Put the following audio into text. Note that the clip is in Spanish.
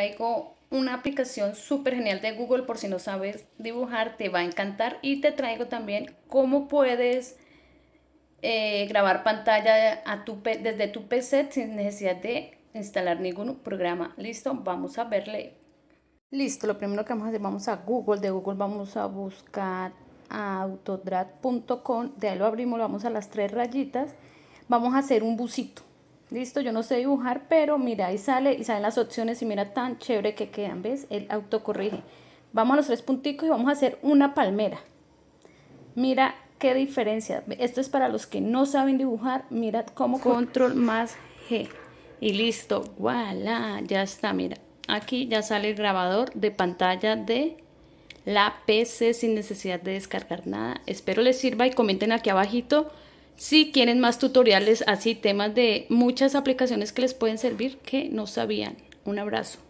traigo una aplicación súper genial de Google por si no sabes dibujar, te va a encantar. Y te traigo también cómo puedes eh, grabar pantalla a tu, desde tu PC sin necesidad de instalar ningún programa. Listo, vamos a verle. Listo, lo primero que vamos a hacer, vamos a Google. De Google vamos a buscar autodrat.com De ahí lo abrimos, vamos a las tres rayitas. Vamos a hacer un busito. Listo, yo no sé dibujar, pero mira, ahí sale y salen las opciones y mira tan chévere que quedan, ¿ves? El corrige Vamos a los tres punticos y vamos a hacer una palmera. Mira qué diferencia. Esto es para los que no saben dibujar. Mira cómo control más G. Y listo, voilà, ya está, mira. Aquí ya sale el grabador de pantalla de la PC sin necesidad de descargar nada. Espero les sirva y comenten aquí abajito si quieren más tutoriales así, temas de muchas aplicaciones que les pueden servir que no sabían. Un abrazo.